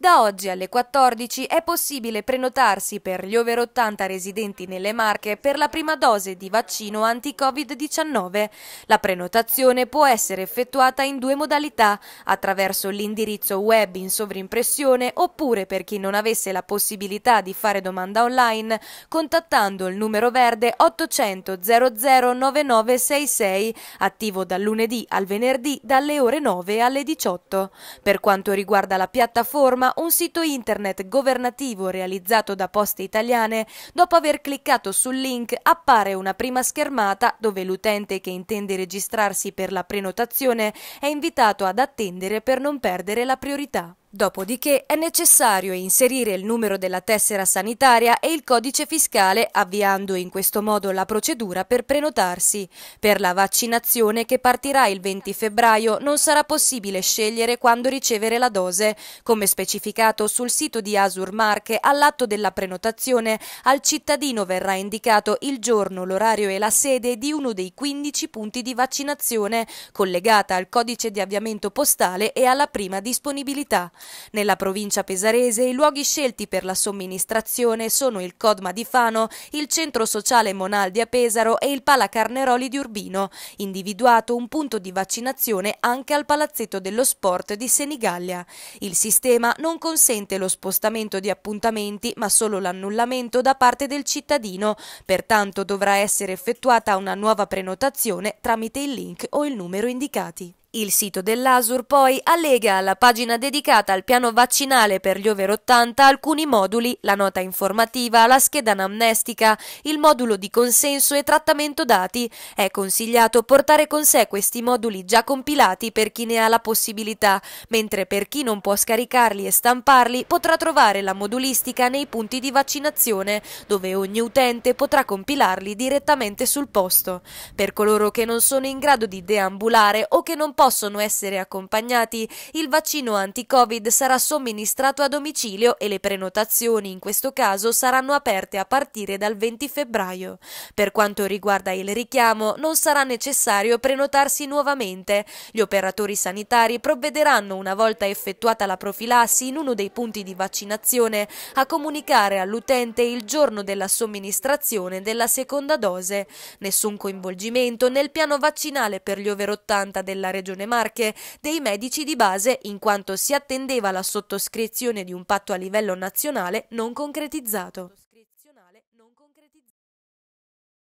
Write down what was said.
Da oggi alle 14 è possibile prenotarsi per gli over 80 residenti nelle Marche per la prima dose di vaccino anti-Covid-19. La prenotazione può essere effettuata in due modalità, attraverso l'indirizzo web in sovrimpressione oppure per chi non avesse la possibilità di fare domanda online contattando il numero verde 800 00 9966 attivo dal lunedì al venerdì dalle ore 9 alle 18. Per quanto riguarda la piattaforma un sito internet governativo realizzato da Poste Italiane, dopo aver cliccato sul link appare una prima schermata dove l'utente che intende registrarsi per la prenotazione è invitato ad attendere per non perdere la priorità. Dopodiché è necessario inserire il numero della tessera sanitaria e il codice fiscale avviando in questo modo la procedura per prenotarsi. Per la vaccinazione che partirà il 20 febbraio non sarà possibile scegliere quando ricevere la dose. Come specificato sul sito di Asur Marche, all'atto della prenotazione al cittadino verrà indicato il giorno, l'orario e la sede di uno dei 15 punti di vaccinazione collegata al codice di avviamento postale e alla prima disponibilità. Nella provincia pesarese i luoghi scelti per la somministrazione sono il Codma di Fano, il Centro Sociale Monaldi a Pesaro e il Pala Carneroli di Urbino, individuato un punto di vaccinazione anche al Palazzetto dello Sport di Senigallia. Il sistema non consente lo spostamento di appuntamenti ma solo l'annullamento da parte del cittadino, pertanto dovrà essere effettuata una nuova prenotazione tramite il link o il numero indicati. Il sito dell'ASUR poi allega alla pagina dedicata al piano vaccinale per gli over 80 alcuni moduli, la nota informativa, la scheda anamnestica, il modulo di consenso e trattamento dati. È consigliato portare con sé questi moduli già compilati per chi ne ha la possibilità, mentre per chi non può scaricarli e stamparli potrà trovare la modulistica nei punti di vaccinazione, dove ogni utente potrà compilarli direttamente sul posto. Per coloro che non sono in grado di deambulare o che non possono possono essere accompagnati, il vaccino anti-Covid sarà somministrato a domicilio e le prenotazioni in questo caso saranno aperte a partire dal 20 febbraio. Per quanto riguarda il richiamo, non sarà necessario prenotarsi nuovamente. Gli operatori sanitari provvederanno una volta effettuata la profilassi in uno dei punti di vaccinazione a comunicare all'utente il giorno della somministrazione della seconda dose. Nessun coinvolgimento nel piano vaccinale per gli over 80 della Regione Regione Marche dei medici di base in quanto si attendeva la sottoscrizione di un patto a livello nazionale non concretizzato.